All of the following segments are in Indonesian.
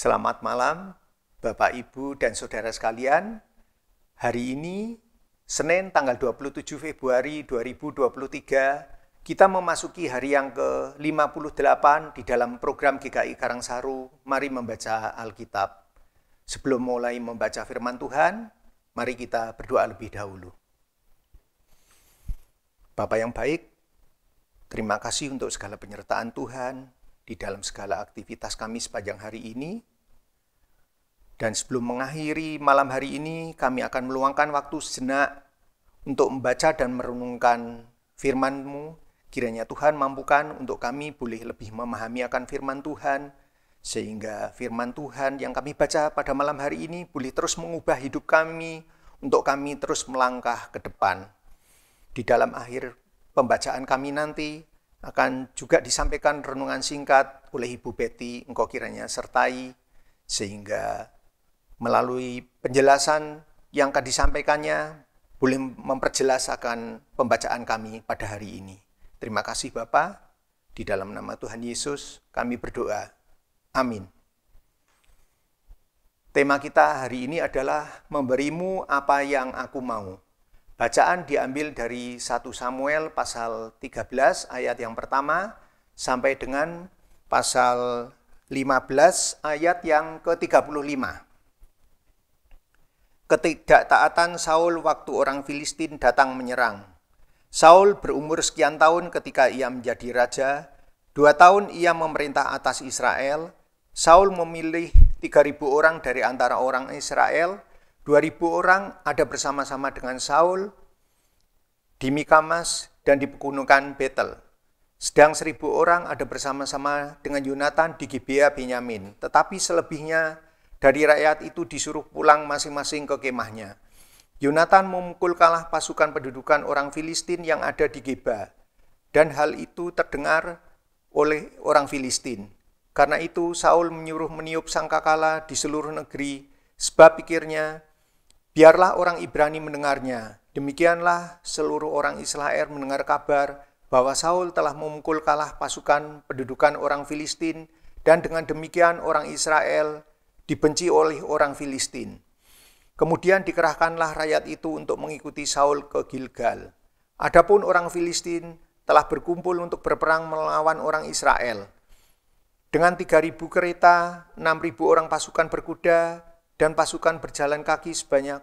Selamat malam, Bapak, Ibu, dan Saudara sekalian. Hari ini, Senin tanggal 27 Februari 2023, kita memasuki hari yang ke-58 di dalam program GKI Karangsaru, Mari Membaca Alkitab. Sebelum mulai membaca firman Tuhan, mari kita berdoa lebih dahulu. Bapak yang baik, terima kasih untuk segala penyertaan Tuhan, di dalam segala aktivitas kami sepanjang hari ini. Dan sebelum mengakhiri malam hari ini, kami akan meluangkan waktu sejenak untuk membaca dan merenungkan firman-Mu. Kiranya Tuhan mampukan untuk kami boleh lebih memahami akan firman Tuhan, sehingga firman Tuhan yang kami baca pada malam hari ini boleh terus mengubah hidup kami, untuk kami terus melangkah ke depan. Di dalam akhir pembacaan kami nanti, akan juga disampaikan renungan singkat oleh Ibu Betty, engkau kiranya sertai, sehingga melalui penjelasan yang akan disampaikannya boleh memperjelas akan pembacaan kami pada hari ini. Terima kasih Bapak. Di dalam nama Tuhan Yesus kami berdoa. Amin. Tema kita hari ini adalah memberimu apa yang aku mau. Bacaan diambil dari 1 Samuel pasal 13 ayat yang pertama sampai dengan pasal 15 ayat yang ke-35. Ketidaktaatan Saul waktu orang Filistin datang menyerang. Saul berumur sekian tahun ketika ia menjadi raja, dua tahun ia memerintah atas Israel, Saul memilih 3.000 orang dari antara orang Israel, 2.000 orang ada bersama-sama dengan Saul di Mikamas dan di pegunungan Betel. Sedang 1.000 orang ada bersama-sama dengan Yonatan di Gibea Benyamin. Tetapi selebihnya dari rakyat itu disuruh pulang masing-masing ke kemahnya. Yonatan memukul kalah pasukan pendudukan orang Filistin yang ada di Geba, dan hal itu terdengar oleh orang Filistin. Karena itu Saul menyuruh meniup sangkakala di seluruh negeri, sebab pikirnya, biarlah orang Ibrani mendengarnya. Demikianlah seluruh orang Israel mendengar kabar bahwa Saul telah memukul kalah pasukan pendudukan orang Filistin, dan dengan demikian orang Israel dibenci oleh orang Filistin. Kemudian dikerahkanlah rakyat itu untuk mengikuti Saul ke Gilgal. Adapun orang Filistin telah berkumpul untuk berperang melawan orang Israel. Dengan 3.000 kereta, 6.000 orang pasukan berkuda, dan pasukan berjalan kaki sebanyak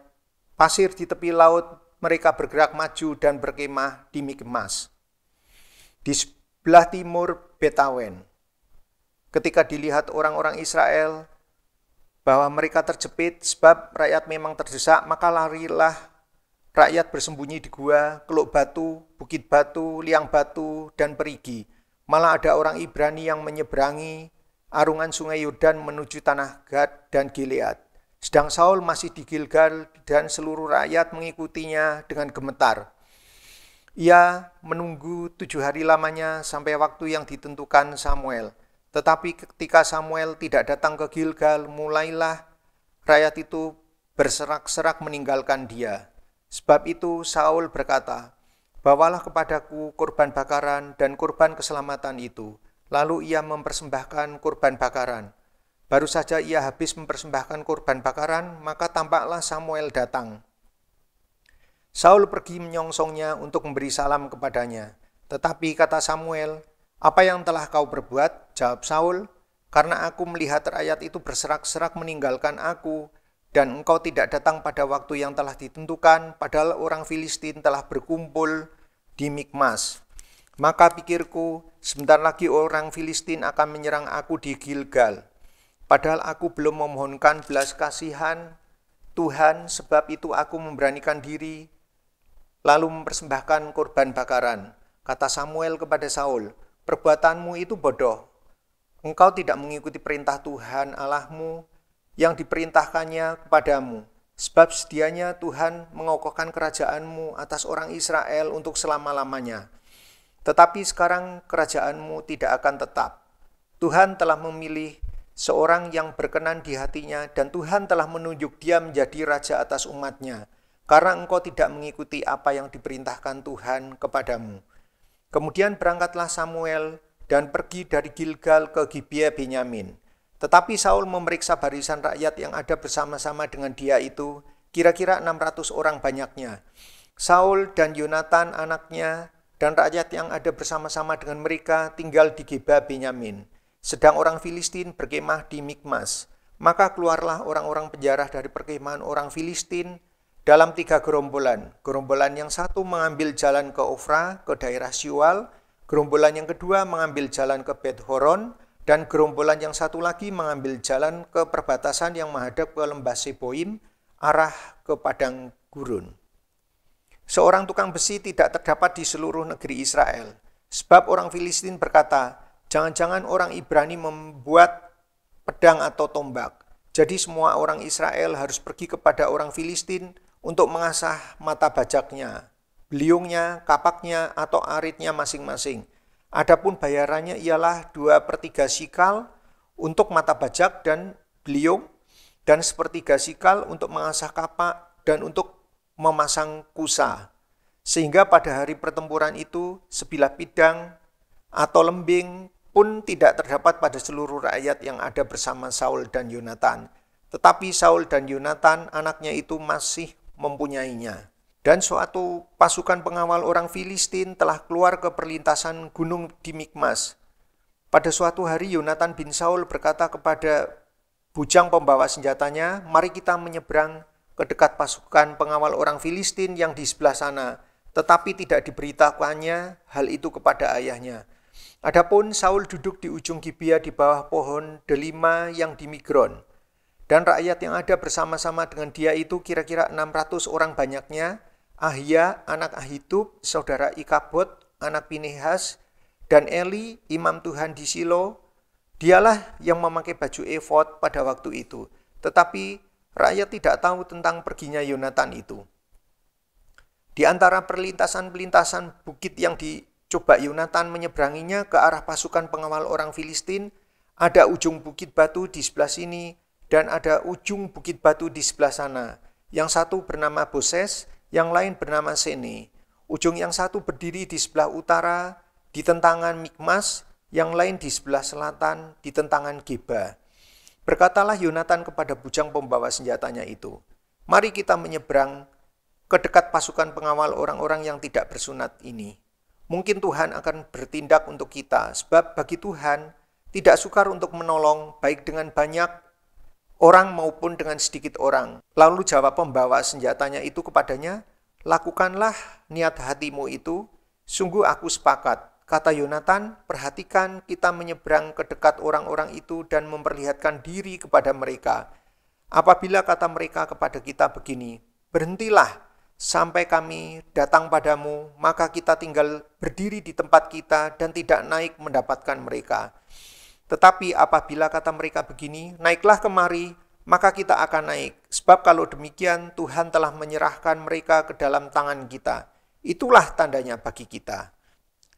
pasir di tepi laut, mereka bergerak maju dan berkemah di Mikmas. Di sebelah timur Betawen. Ketika dilihat orang-orang Israel, bahwa mereka terjepit sebab rakyat memang terdesak, maka larilah rakyat bersembunyi di gua, keluk batu, bukit batu, liang batu, dan perigi. Malah ada orang Ibrani yang menyeberangi arungan sungai Yordan menuju tanah Gad dan Gilead. Sedang Saul masih di Gilgal dan seluruh rakyat mengikutinya dengan gemetar. Ia menunggu tujuh hari lamanya sampai waktu yang ditentukan Samuel. Tetapi ketika Samuel tidak datang ke Gilgal, mulailah rakyat itu berserak-serak meninggalkan dia. Sebab itu Saul berkata, Bawalah kepadaku kurban bakaran dan kurban keselamatan itu. Lalu ia mempersembahkan kurban bakaran. Baru saja ia habis mempersembahkan kurban bakaran, maka tampaklah Samuel datang. Saul pergi menyongsongnya untuk memberi salam kepadanya. Tetapi kata Samuel, apa yang telah kau berbuat? Jawab Saul, karena aku melihat rakyat itu berserak-serak meninggalkan aku, dan engkau tidak datang pada waktu yang telah ditentukan, padahal orang Filistin telah berkumpul di Mikmas. Maka pikirku, sebentar lagi orang Filistin akan menyerang aku di Gilgal. Padahal aku belum memohonkan belas kasihan Tuhan, sebab itu aku memberanikan diri, lalu mempersembahkan korban bakaran. Kata Samuel kepada Saul, Perbuatanmu itu bodoh. Engkau tidak mengikuti perintah Tuhan Allahmu yang diperintahkannya kepadamu. Sebab sedianya Tuhan mengokohkan kerajaanmu atas orang Israel untuk selama-lamanya. Tetapi sekarang kerajaanmu tidak akan tetap. Tuhan telah memilih seorang yang berkenan di hatinya dan Tuhan telah menunjuk dia menjadi raja atas umatnya. Karena engkau tidak mengikuti apa yang diperintahkan Tuhan kepadamu. Kemudian berangkatlah Samuel dan pergi dari Gilgal ke Gibeah Benyamin. Tetapi Saul memeriksa barisan rakyat yang ada bersama-sama dengan dia itu, kira-kira 600 orang banyaknya. Saul dan Yonatan anaknya dan rakyat yang ada bersama-sama dengan mereka tinggal di Geba Benyamin. Sedang orang Filistin berkemah di Mikmas. Maka keluarlah orang-orang penjarah dari perkemahan orang Filistin dalam tiga gerombolan. Gerombolan yang satu mengambil jalan ke Ofra, ke daerah Siwal. Gerombolan yang kedua mengambil jalan ke Bet Horon. Dan gerombolan yang satu lagi mengambil jalan ke perbatasan yang menghadap ke lembah Seboim, arah ke padang gurun. Seorang tukang besi tidak terdapat di seluruh negeri Israel. Sebab orang Filistin berkata, jangan-jangan orang Ibrani membuat pedang atau tombak. Jadi semua orang Israel harus pergi kepada orang Filistin untuk mengasah mata bajaknya, beliungnya, kapaknya, atau aritnya masing-masing. Adapun bayarannya ialah 2 per 3 sikal untuk mata bajak dan beliung, dan sepertiga sikal untuk mengasah kapak dan untuk memasang kusa. Sehingga pada hari pertempuran itu sebilah pidang atau lembing pun tidak terdapat pada seluruh rakyat yang ada bersama Saul dan Yonatan. Tetapi Saul dan Yonatan anaknya itu masih mempunyainya. Dan suatu pasukan pengawal orang Filistin telah keluar ke perlintasan gunung di Mikmas. Pada suatu hari Yonatan bin Saul berkata kepada bujang pembawa senjatanya, mari kita menyeberang ke dekat pasukan pengawal orang Filistin yang di sebelah sana. Tetapi tidak diberitakannya hal itu kepada ayahnya. Adapun Saul duduk di ujung Gibea di bawah pohon delima yang di Migron. Dan rakyat yang ada bersama-sama dengan dia itu kira-kira 600 orang banyaknya, Ahia, anak Ahitub, saudara Ikabot, anak Pinehas, dan Eli, imam Tuhan di Silo, dialah yang memakai baju efod pada waktu itu. Tetapi rakyat tidak tahu tentang perginya Yonatan itu. Di antara perlintasan-perlintasan bukit yang dicoba Yonatan menyeberanginya ke arah pasukan pengawal orang Filistin, ada ujung bukit batu di sebelah sini, dan ada ujung bukit batu di sebelah sana. Yang satu bernama Boses, yang lain bernama Seni. Ujung yang satu berdiri di sebelah utara, di tentangan Mikmas, yang lain di sebelah selatan, di tentangan Geba. Berkatalah Yonatan kepada bujang pembawa senjatanya itu, Mari kita menyeberang ke dekat pasukan pengawal orang-orang yang tidak bersunat ini. Mungkin Tuhan akan bertindak untuk kita, sebab bagi Tuhan tidak sukar untuk menolong, baik dengan banyak orang maupun dengan sedikit orang. Lalu jawab pembawa senjatanya itu kepadanya, lakukanlah niat hatimu itu, sungguh aku sepakat. Kata Yonatan, perhatikan kita menyeberang ke dekat orang-orang itu dan memperlihatkan diri kepada mereka. Apabila kata mereka kepada kita begini, berhentilah sampai kami datang padamu, maka kita tinggal berdiri di tempat kita dan tidak naik mendapatkan mereka. Tetapi apabila kata mereka begini, naiklah kemari, maka kita akan naik. Sebab kalau demikian Tuhan telah menyerahkan mereka ke dalam tangan kita. Itulah tandanya bagi kita.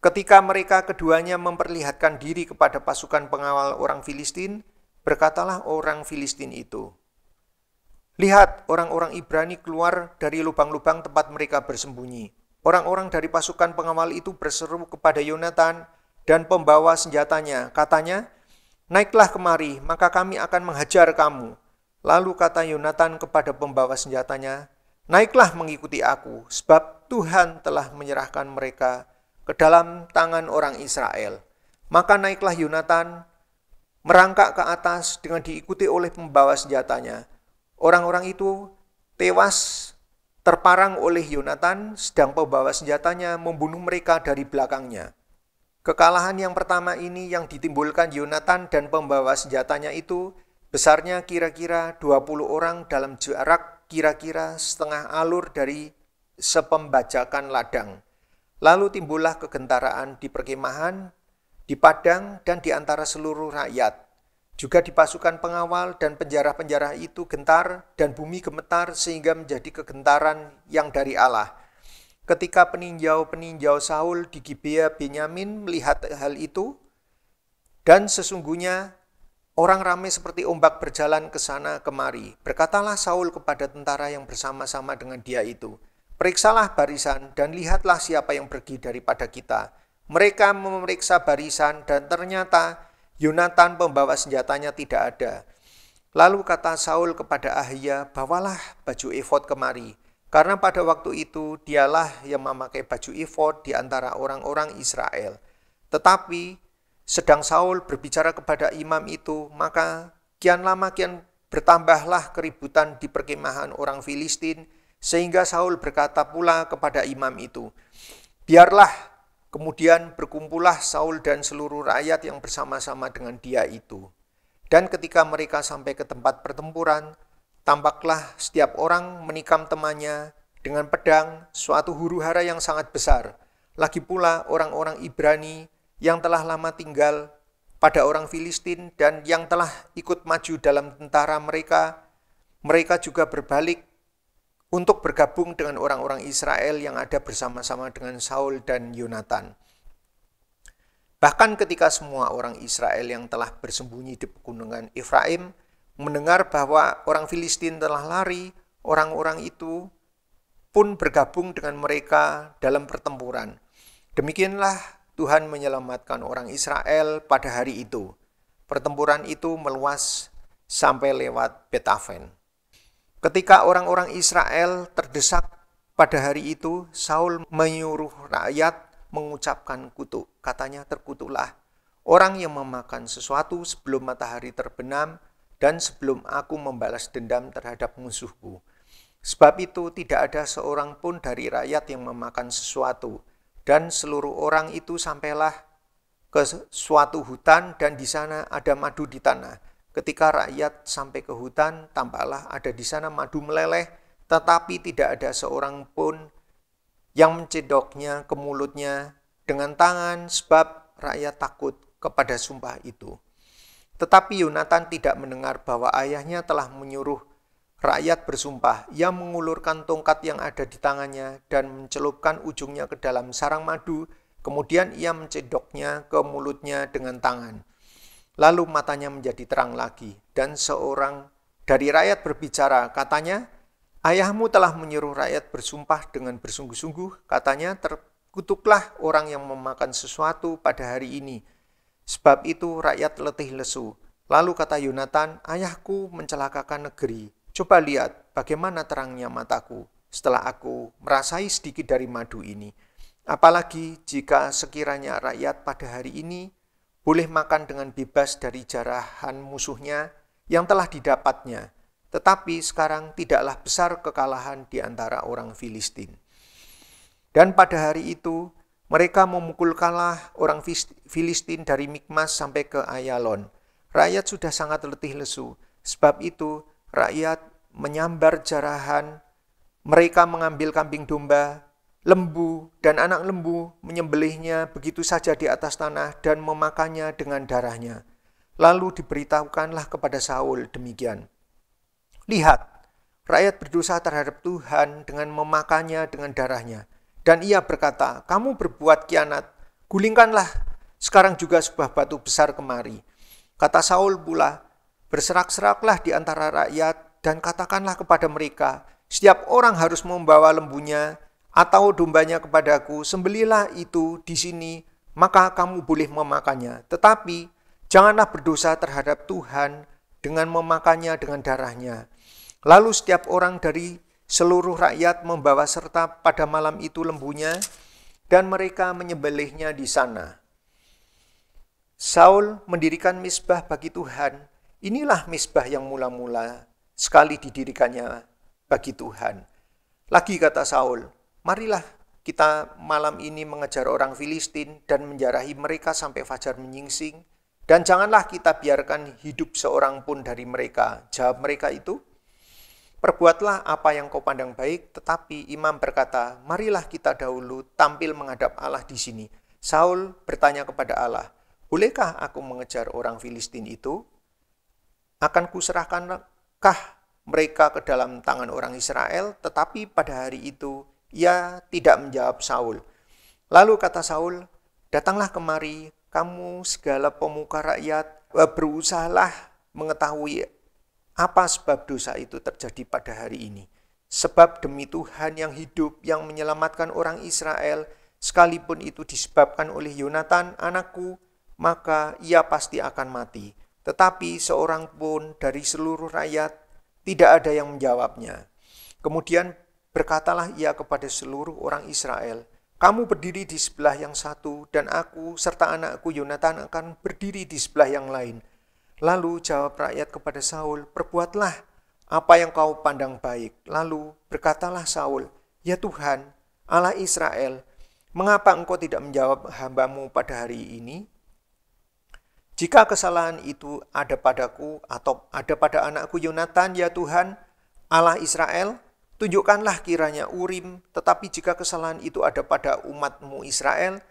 Ketika mereka keduanya memperlihatkan diri kepada pasukan pengawal orang Filistin, berkatalah orang Filistin itu, Lihat, orang-orang Ibrani keluar dari lubang-lubang tempat mereka bersembunyi. Orang-orang dari pasukan pengawal itu berseru kepada Yonatan dan pembawa senjatanya. Katanya, Naiklah kemari, maka kami akan menghajar kamu. Lalu kata Yonatan kepada pembawa senjatanya, Naiklah mengikuti aku, sebab Tuhan telah menyerahkan mereka ke dalam tangan orang Israel. Maka naiklah Yonatan, merangkak ke atas dengan diikuti oleh pembawa senjatanya. Orang-orang itu tewas terparang oleh Yonatan, sedang pembawa senjatanya membunuh mereka dari belakangnya. Kekalahan yang pertama ini yang ditimbulkan Yonatan dan pembawa senjatanya itu besarnya kira-kira 20 orang dalam jarak kira-kira setengah alur dari sepembajakan ladang. Lalu timbullah kegentaraan di perkemahan, di padang, dan di antara seluruh rakyat. Juga di pasukan pengawal dan penjara-penjara itu gentar dan bumi gemetar sehingga menjadi kegentaran yang dari Allah. Ketika peninjau-peninjau Saul di Gibea Benyamin melihat hal itu, dan sesungguhnya orang ramai seperti ombak berjalan ke sana kemari, berkatalah Saul kepada tentara yang bersama-sama dengan dia itu, Periksalah barisan dan lihatlah siapa yang pergi daripada kita. Mereka memeriksa barisan dan ternyata Yunatan pembawa senjatanya tidak ada. Lalu kata Saul kepada Ahia, bawalah baju efod kemari. Karena pada waktu itu dialah yang memakai baju ifod di antara orang-orang Israel. Tetapi sedang Saul berbicara kepada imam itu, maka kian lama kian bertambahlah keributan di perkemahan orang Filistin, sehingga Saul berkata pula kepada imam itu, Biarlah kemudian berkumpullah Saul dan seluruh rakyat yang bersama-sama dengan dia itu. Dan ketika mereka sampai ke tempat pertempuran, Tampaklah setiap orang menikam temannya dengan pedang, suatu huru-hara yang sangat besar. Lagi pula orang-orang Ibrani yang telah lama tinggal pada orang Filistin dan yang telah ikut maju dalam tentara mereka, mereka juga berbalik untuk bergabung dengan orang-orang Israel yang ada bersama-sama dengan Saul dan Yonatan. Bahkan ketika semua orang Israel yang telah bersembunyi di pegunungan Efraim mendengar bahwa orang Filistin telah lari, orang-orang itu pun bergabung dengan mereka dalam pertempuran. Demikianlah Tuhan menyelamatkan orang Israel pada hari itu. Pertempuran itu meluas sampai lewat Betaven. Ketika orang-orang Israel terdesak pada hari itu, Saul menyuruh rakyat mengucapkan kutuk. Katanya, terkutuklah orang yang memakan sesuatu sebelum matahari terbenam dan sebelum aku membalas dendam terhadap musuhku. Sebab itu tidak ada seorang pun dari rakyat yang memakan sesuatu, dan seluruh orang itu sampailah ke suatu hutan dan di sana ada madu di tanah. Ketika rakyat sampai ke hutan, tampaklah ada di sana madu meleleh, tetapi tidak ada seorang pun yang mencedoknya ke mulutnya dengan tangan sebab rakyat takut kepada sumpah itu. Tetapi Yonatan tidak mendengar bahwa ayahnya telah menyuruh rakyat bersumpah. Ia mengulurkan tongkat yang ada di tangannya dan mencelupkan ujungnya ke dalam sarang madu. Kemudian ia mencedoknya ke mulutnya dengan tangan. Lalu matanya menjadi terang lagi dan seorang dari rakyat berbicara katanya, Ayahmu telah menyuruh rakyat bersumpah dengan bersungguh-sungguh, katanya terkutuklah orang yang memakan sesuatu pada hari ini.' Sebab itu rakyat letih lesu. Lalu kata Yonatan, ayahku mencelakakan negeri. Coba lihat bagaimana terangnya mataku setelah aku merasai sedikit dari madu ini. Apalagi jika sekiranya rakyat pada hari ini boleh makan dengan bebas dari jarahan musuhnya yang telah didapatnya. Tetapi sekarang tidaklah besar kekalahan di antara orang Filistin. Dan pada hari itu mereka memukulkanlah orang Filistin dari Mikmas sampai ke Ayalon. Rakyat sudah sangat letih lesu. Sebab itu, rakyat menyambar jarahan, mereka mengambil kambing domba, lembu, dan anak lembu menyembelihnya begitu saja di atas tanah dan memakannya dengan darahnya. Lalu diberitahukanlah kepada Saul demikian. Lihat, rakyat berdosa terhadap Tuhan dengan memakannya dengan darahnya. Dan ia berkata, kamu berbuat kianat, gulingkanlah sekarang juga sebuah batu besar kemari. Kata Saul pula, berserak-seraklah di antara rakyat dan katakanlah kepada mereka, setiap orang harus membawa lembunya atau dombanya kepadaku, sembelilah itu di sini, maka kamu boleh memakannya. Tetapi janganlah berdosa terhadap Tuhan dengan memakannya dengan darahnya. Lalu setiap orang dari Seluruh rakyat membawa serta pada malam itu lembunya, dan mereka menyembelihnya di sana. Saul mendirikan misbah bagi Tuhan. Inilah misbah yang mula-mula sekali didirikannya bagi Tuhan. Lagi kata Saul, marilah kita malam ini mengejar orang Filistin dan menjarahi mereka sampai fajar menyingsing, dan janganlah kita biarkan hidup seorang pun dari mereka. Jawab mereka itu, Perbuatlah apa yang kau pandang baik, tetapi imam berkata, marilah kita dahulu tampil menghadap Allah di sini. Saul bertanya kepada Allah, bolehkah aku mengejar orang Filistin itu? Akan kuserahkankah mereka ke dalam tangan orang Israel? Tetapi pada hari itu ia tidak menjawab Saul. Lalu kata Saul, datanglah kemari, kamu segala pemuka rakyat, eh, berusahalah mengetahui apa sebab dosa itu terjadi pada hari ini? Sebab demi Tuhan yang hidup yang menyelamatkan orang Israel, sekalipun itu disebabkan oleh Yonatan anakku, maka ia pasti akan mati. Tetapi seorang pun dari seluruh rakyat tidak ada yang menjawabnya. Kemudian berkatalah ia kepada seluruh orang Israel, kamu berdiri di sebelah yang satu, dan aku serta anakku Yonatan akan berdiri di sebelah yang lain. Lalu jawab rakyat kepada Saul, "Perbuatlah apa yang kau pandang baik." Lalu berkatalah Saul, "Ya Tuhan, Allah Israel, mengapa engkau tidak menjawab hambamu pada hari ini? Jika kesalahan itu ada padaku atau ada pada anakku Yonatan, ya Tuhan, Allah Israel, tunjukkanlah kiranya Urim, tetapi jika kesalahan itu ada pada umatmu Israel,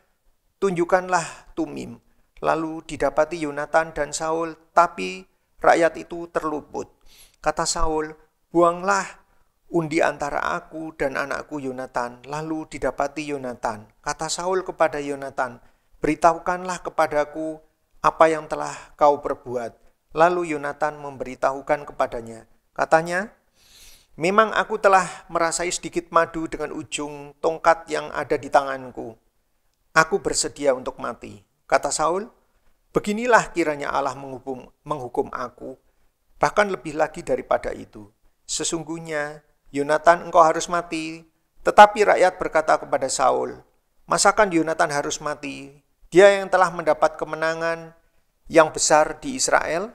tunjukkanlah Tumim. Lalu didapati Yonatan dan Saul, tapi rakyat itu terluput. Kata Saul, buanglah undi antara aku dan anakku Yonatan. Lalu didapati Yonatan. Kata Saul kepada Yonatan, beritahukanlah kepadaku apa yang telah kau perbuat. Lalu Yonatan memberitahukan kepadanya. Katanya, memang aku telah merasai sedikit madu dengan ujung tongkat yang ada di tanganku. Aku bersedia untuk mati. Kata Saul, Beginilah kiranya Allah menghukum, menghukum aku, bahkan lebih lagi daripada itu. Sesungguhnya, Yonatan engkau harus mati. Tetapi rakyat berkata kepada Saul, Masakan Yonatan harus mati? Dia yang telah mendapat kemenangan yang besar di Israel?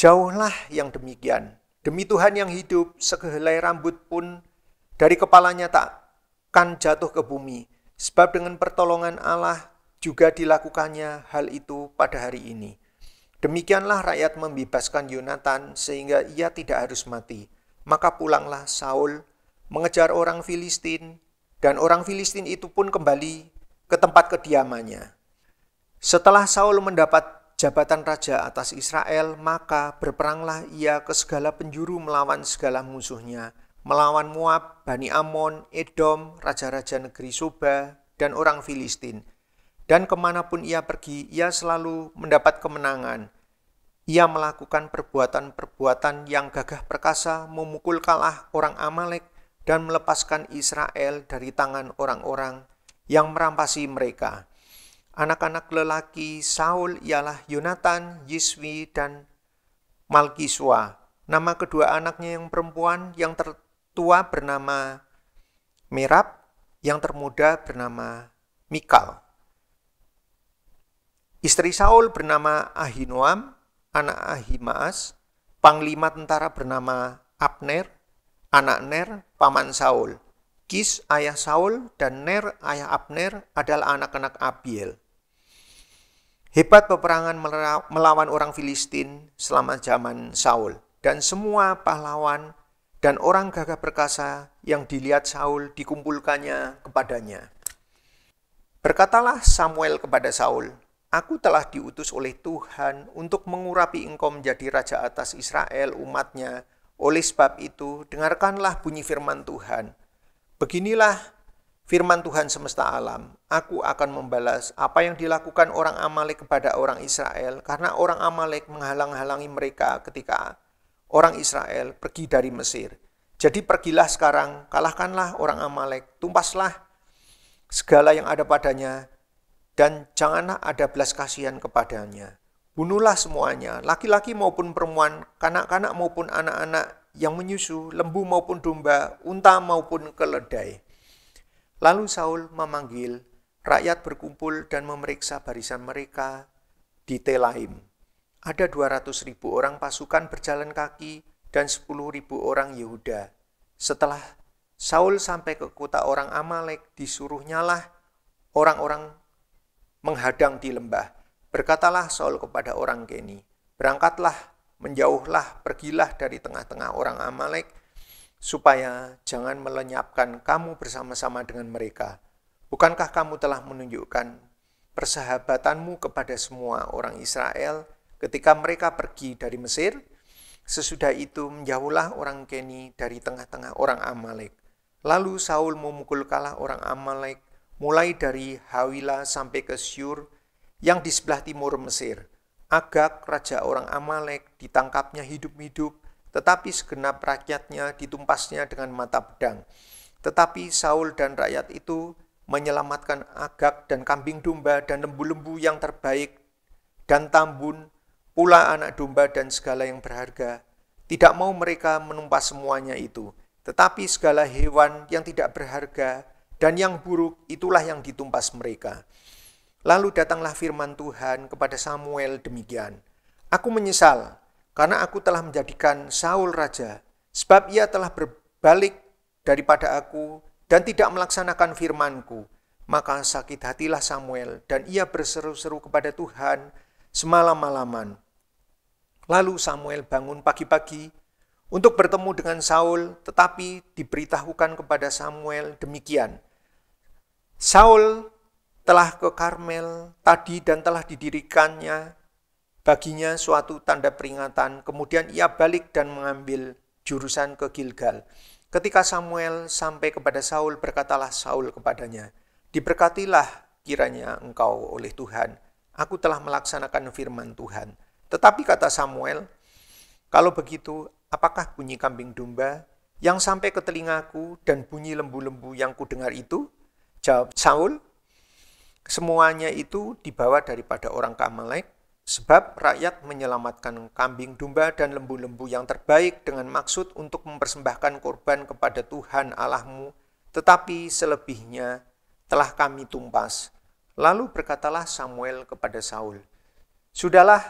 Jauhlah yang demikian. Demi Tuhan yang hidup, sehelai rambut pun dari kepalanya takkan jatuh ke bumi. Sebab dengan pertolongan Allah, juga dilakukannya hal itu pada hari ini. Demikianlah rakyat membebaskan Yonatan sehingga ia tidak harus mati. Maka pulanglah Saul mengejar orang Filistin dan orang Filistin itu pun kembali ke tempat kediamannya. Setelah Saul mendapat jabatan raja atas Israel, maka berperanglah ia ke segala penjuru melawan segala musuhnya, melawan Moab, Bani Amon, Edom, raja-raja negeri Soba, dan orang Filistin dan kemanapun ia pergi, ia selalu mendapat kemenangan. Ia melakukan perbuatan-perbuatan yang gagah perkasa, memukul kalah orang Amalek, dan melepaskan Israel dari tangan orang-orang yang merampasi mereka. Anak-anak lelaki Saul ialah Yonatan, Yiswi, dan Malkiswa. Nama kedua anaknya yang perempuan, yang tertua bernama Merab, yang termuda bernama Mikal. Istri Saul bernama Ahinoam, anak Ahimaas, panglima tentara bernama Abner, anak Ner, paman Saul. Kis, ayah Saul, dan Ner, ayah Abner, adalah anak-anak Abiel. Hebat peperangan melawan orang Filistin selama zaman Saul. Dan semua pahlawan dan orang gagah perkasa yang dilihat Saul dikumpulkannya kepadanya. Berkatalah Samuel kepada Saul, Aku telah diutus oleh Tuhan untuk mengurapi engkau menjadi raja atas Israel umatnya. Oleh sebab itu, dengarkanlah bunyi firman Tuhan. Beginilah firman Tuhan semesta alam. Aku akan membalas apa yang dilakukan orang Amalek kepada orang Israel karena orang Amalek menghalang-halangi mereka ketika orang Israel pergi dari Mesir. Jadi pergilah sekarang, kalahkanlah orang Amalek, tumpaslah segala yang ada padanya, dan janganlah ada belas kasihan kepadanya. Bunuhlah semuanya, laki-laki maupun perempuan, kanak-kanak maupun anak-anak yang menyusu, lembu maupun domba, unta maupun keledai. Lalu Saul memanggil rakyat berkumpul dan memeriksa barisan mereka di Telaim. Ada 200 ribu orang pasukan berjalan kaki dan 10 ribu orang Yehuda. Setelah Saul sampai ke kota orang Amalek, disuruh disuruhnyalah orang-orang menghadang di lembah. Berkatalah Saul kepada orang Keni, berangkatlah, menjauhlah, pergilah dari tengah-tengah orang Amalek, supaya jangan melenyapkan kamu bersama-sama dengan mereka. Bukankah kamu telah menunjukkan persahabatanmu kepada semua orang Israel ketika mereka pergi dari Mesir? Sesudah itu menjauhlah orang Keni dari tengah-tengah orang Amalek. Lalu Saul memukul kalah orang Amalek mulai dari Hawila sampai ke Syur, yang di sebelah timur Mesir. Agak, raja orang Amalek, ditangkapnya hidup-hidup, tetapi segenap rakyatnya ditumpasnya dengan mata pedang. Tetapi Saul dan rakyat itu menyelamatkan Agak dan kambing domba dan lembu-lembu yang terbaik dan tambun, pula anak domba dan segala yang berharga. Tidak mau mereka menumpas semuanya itu, tetapi segala hewan yang tidak berharga dan yang buruk itulah yang ditumpas mereka. Lalu datanglah firman Tuhan kepada Samuel demikian, Aku menyesal, karena aku telah menjadikan Saul raja, sebab ia telah berbalik daripada aku dan tidak melaksanakan firmanku. Maka sakit hatilah Samuel, dan ia berseru-seru kepada Tuhan semalam-malaman. Lalu Samuel bangun pagi-pagi untuk bertemu dengan Saul, tetapi diberitahukan kepada Samuel demikian, Saul telah ke Karmel tadi dan telah didirikannya baginya suatu tanda peringatan. Kemudian ia balik dan mengambil jurusan ke Gilgal. Ketika Samuel sampai kepada Saul, berkatalah Saul kepadanya, Diberkatilah kiranya engkau oleh Tuhan. Aku telah melaksanakan firman Tuhan. Tetapi kata Samuel, kalau begitu, apakah bunyi kambing domba yang sampai ke telingaku dan bunyi lembu-lembu yang kudengar itu? jawab Saul, semuanya itu dibawa daripada orang Kamalek, sebab rakyat menyelamatkan kambing domba dan lembu-lembu yang terbaik dengan maksud untuk mempersembahkan korban kepada Tuhan Allahmu, tetapi selebihnya telah kami tumpas. Lalu berkatalah Samuel kepada Saul, Sudahlah,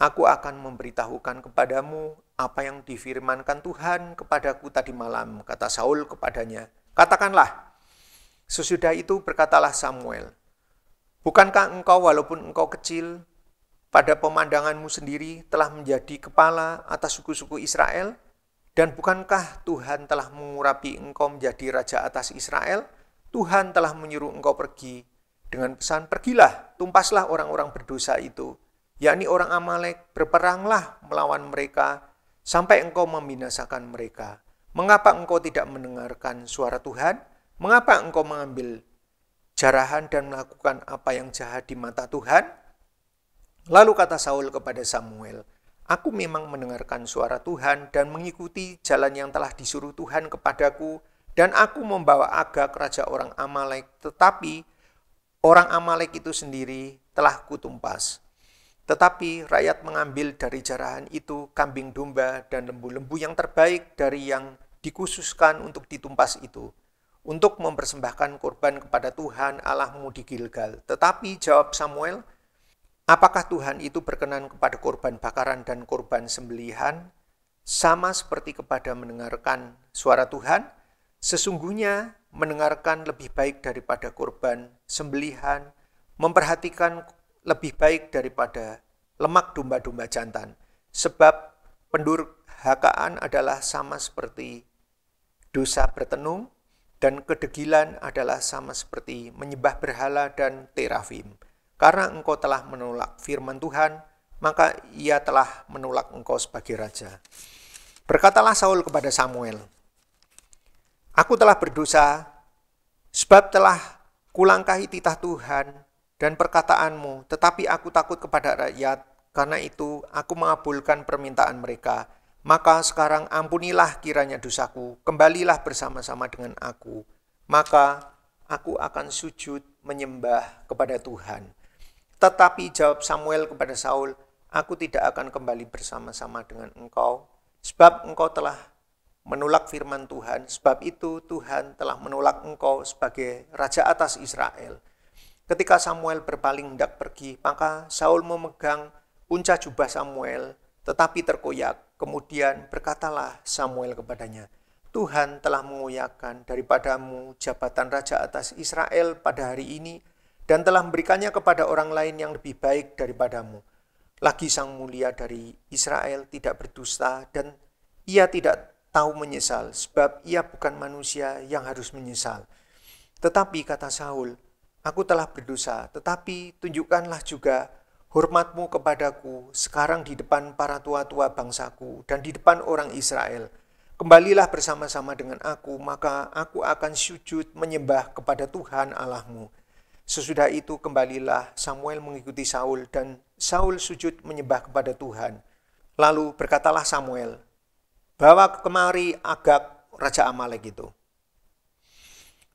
aku akan memberitahukan kepadamu apa yang difirmankan Tuhan kepadaku tadi malam, kata Saul kepadanya. Katakanlah, Sesudah itu berkatalah Samuel, Bukankah engkau walaupun engkau kecil, pada pemandanganmu sendiri telah menjadi kepala atas suku-suku Israel? Dan bukankah Tuhan telah mengurapi engkau menjadi raja atas Israel? Tuhan telah menyuruh engkau pergi dengan pesan, pergilah, tumpaslah orang-orang berdosa itu, yakni orang Amalek, berperanglah melawan mereka, sampai engkau membinasakan mereka. Mengapa engkau tidak mendengarkan suara Tuhan? Mengapa engkau mengambil jarahan dan melakukan apa yang jahat di mata Tuhan? Lalu kata Saul kepada Samuel, Aku memang mendengarkan suara Tuhan dan mengikuti jalan yang telah disuruh Tuhan kepadaku, dan aku membawa Agak, raja orang Amalek, tetapi orang Amalek itu sendiri telah kutumpas. Tetapi rakyat mengambil dari jarahan itu kambing domba dan lembu-lembu yang terbaik dari yang dikhususkan untuk ditumpas itu untuk mempersembahkan korban kepada Tuhan Allahmu di Gilgal. Tetapi jawab Samuel, apakah Tuhan itu berkenan kepada korban bakaran dan korban sembelihan, sama seperti kepada mendengarkan suara Tuhan? Sesungguhnya mendengarkan lebih baik daripada korban sembelihan, memperhatikan lebih baik daripada lemak domba-domba jantan. Sebab pendurhakaan adalah sama seperti dosa bertenung, dan kedegilan adalah sama seperti menyembah berhala dan terafim. Karena engkau telah menolak firman Tuhan, maka ia telah menolak engkau sebagai raja. Berkatalah Saul kepada Samuel, Aku telah berdosa, sebab telah kulangkahi titah Tuhan dan perkataanmu, tetapi aku takut kepada rakyat, karena itu aku mengabulkan permintaan mereka, maka sekarang ampunilah kiranya dosaku, kembalilah bersama-sama dengan aku. Maka aku akan sujud menyembah kepada Tuhan. Tetapi jawab Samuel kepada Saul, aku tidak akan kembali bersama-sama dengan engkau, sebab engkau telah menolak firman Tuhan, sebab itu Tuhan telah menolak engkau sebagai raja atas Israel. Ketika Samuel berpaling hendak pergi, maka Saul memegang punca jubah Samuel, tetapi terkoyak. Kemudian berkatalah Samuel kepadanya, Tuhan telah menguyakan daripadamu jabatan raja atas Israel pada hari ini dan telah memberikannya kepada orang lain yang lebih baik daripadamu. Lagi sang mulia dari Israel tidak berdusta dan ia tidak tahu menyesal sebab ia bukan manusia yang harus menyesal. Tetapi kata Saul, aku telah berdosa, tetapi tunjukkanlah juga Hormatmu kepadaku sekarang di depan para tua-tua bangsaku dan di depan orang Israel. Kembalilah bersama-sama dengan aku, maka aku akan sujud menyembah kepada Tuhan Allahmu. Sesudah itu kembalilah Samuel mengikuti Saul dan Saul sujud menyembah kepada Tuhan. Lalu berkatalah Samuel, bawa kemari Agak, Raja Amalek itu.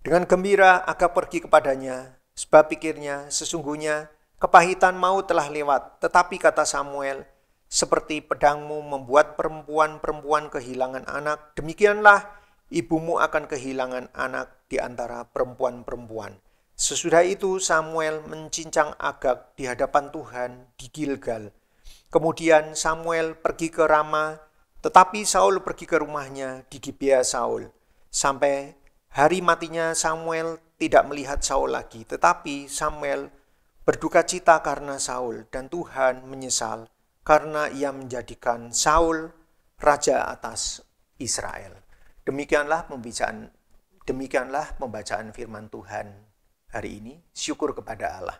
Dengan gembira Agak pergi kepadanya, sebab pikirnya sesungguhnya Kepahitan maut telah lewat, tetapi kata Samuel, seperti pedangmu membuat perempuan-perempuan kehilangan anak, demikianlah ibumu akan kehilangan anak di antara perempuan-perempuan. Sesudah itu Samuel mencincang Agak di hadapan Tuhan di Gilgal. Kemudian Samuel pergi ke Rama, tetapi Saul pergi ke rumahnya di Gibea Saul. Sampai hari matinya Samuel tidak melihat Saul lagi, tetapi Samuel berduka cita karena Saul dan Tuhan menyesal karena ia menjadikan Saul raja atas Israel. Demikianlah pembacaan demikianlah pembacaan firman Tuhan hari ini. Syukur kepada Allah.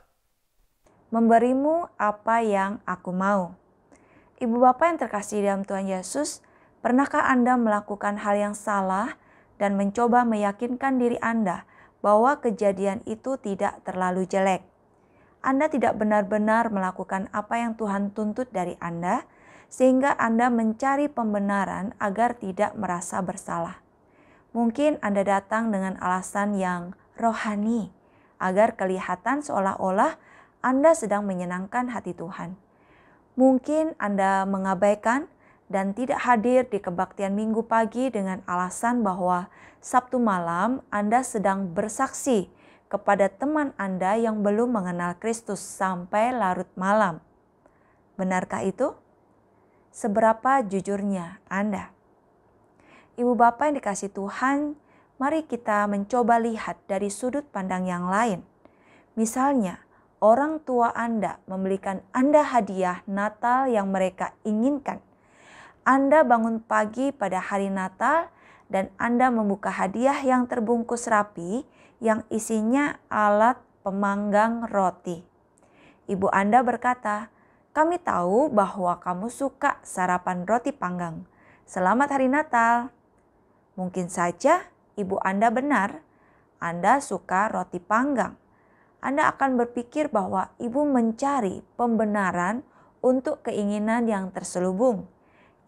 Memberimu apa yang aku mau. Ibu bapa yang terkasih dalam Tuhan Yesus, pernahkah Anda melakukan hal yang salah dan mencoba meyakinkan diri Anda bahwa kejadian itu tidak terlalu jelek? Anda tidak benar-benar melakukan apa yang Tuhan tuntut dari Anda, sehingga Anda mencari pembenaran agar tidak merasa bersalah. Mungkin Anda datang dengan alasan yang rohani, agar kelihatan seolah-olah Anda sedang menyenangkan hati Tuhan. Mungkin Anda mengabaikan dan tidak hadir di kebaktian minggu pagi dengan alasan bahwa Sabtu malam Anda sedang bersaksi kepada teman Anda yang belum mengenal Kristus sampai larut malam. Benarkah itu? Seberapa jujurnya Anda? Ibu bapak yang dikasih Tuhan, mari kita mencoba lihat dari sudut pandang yang lain. Misalnya, orang tua Anda memberikan Anda hadiah Natal yang mereka inginkan. Anda bangun pagi pada hari Natal dan Anda membuka hadiah yang terbungkus rapi yang isinya alat pemanggang roti. Ibu Anda berkata, "Kami tahu bahwa kamu suka sarapan roti panggang. Selamat Hari Natal." Mungkin saja ibu Anda benar, Anda suka roti panggang. Anda akan berpikir bahwa ibu mencari pembenaran untuk keinginan yang terselubung.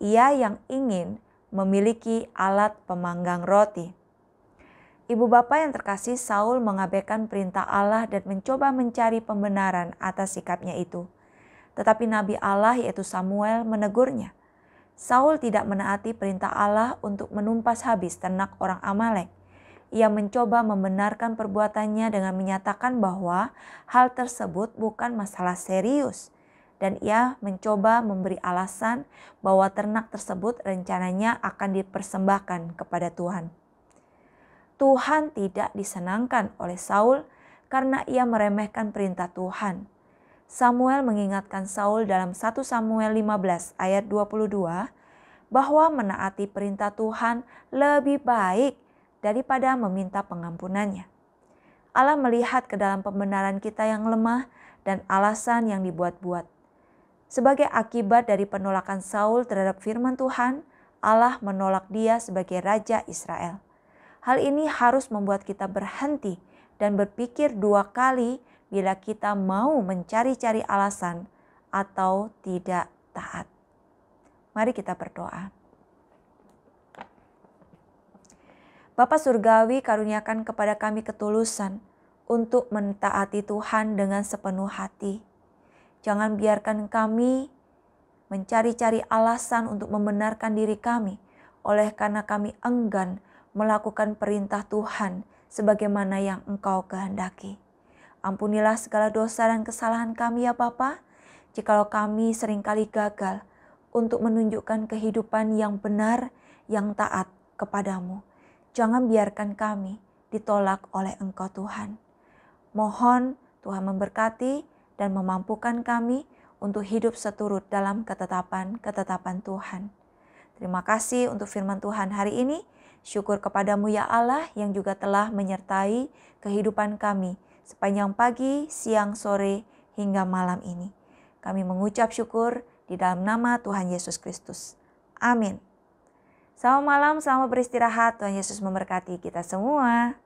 Ia yang ingin memiliki alat pemanggang roti. Ibu bapa yang terkasih, Saul mengabaikan perintah Allah dan mencoba mencari pembenaran atas sikapnya itu. Tetapi nabi Allah yaitu Samuel menegurnya. Saul tidak menaati perintah Allah untuk menumpas habis ternak orang Amalek. Ia mencoba membenarkan perbuatannya dengan menyatakan bahwa hal tersebut bukan masalah serius dan ia mencoba memberi alasan bahwa ternak tersebut rencananya akan dipersembahkan kepada Tuhan. Tuhan tidak disenangkan oleh Saul karena ia meremehkan perintah Tuhan. Samuel mengingatkan Saul dalam 1 Samuel 15 ayat 22 bahwa menaati perintah Tuhan lebih baik daripada meminta pengampunannya. Allah melihat ke dalam pembenaran kita yang lemah dan alasan yang dibuat-buat. Sebagai akibat dari penolakan Saul terhadap firman Tuhan, Allah menolak dia sebagai raja Israel. Hal ini harus membuat kita berhenti dan berpikir dua kali bila kita mau mencari-cari alasan atau tidak taat. Mari kita berdoa. Bapa Surgawi karuniakan kepada kami ketulusan untuk mentaati Tuhan dengan sepenuh hati. Jangan biarkan kami mencari-cari alasan untuk membenarkan diri kami, oleh karena kami enggan melakukan perintah Tuhan sebagaimana yang engkau kehendaki. Ampunilah segala dosa dan kesalahan kami ya Bapa, jikalau kami seringkali gagal untuk menunjukkan kehidupan yang benar, yang taat kepadamu. Jangan biarkan kami ditolak oleh Engkau Tuhan. Mohon Tuhan memberkati dan memampukan kami untuk hidup seturut dalam ketetapan-ketetapan Tuhan. Terima kasih untuk firman Tuhan hari ini. Syukur kepadamu ya Allah yang juga telah menyertai kehidupan kami sepanjang pagi, siang, sore, hingga malam ini. Kami mengucap syukur di dalam nama Tuhan Yesus Kristus. Amin. Selamat malam, selamat beristirahat. Tuhan Yesus memberkati kita semua.